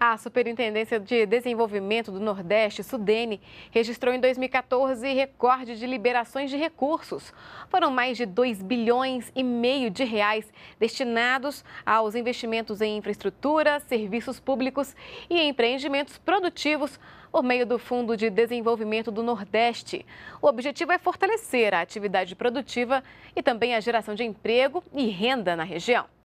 A Superintendência de Desenvolvimento do Nordeste, Sudene, registrou em 2014 recorde de liberações de recursos. Foram mais de 2 bilhões e meio de reais destinados aos investimentos em infraestrutura, serviços públicos e empreendimentos produtivos por meio do Fundo de Desenvolvimento do Nordeste. O objetivo é fortalecer a atividade produtiva e também a geração de emprego e renda na região.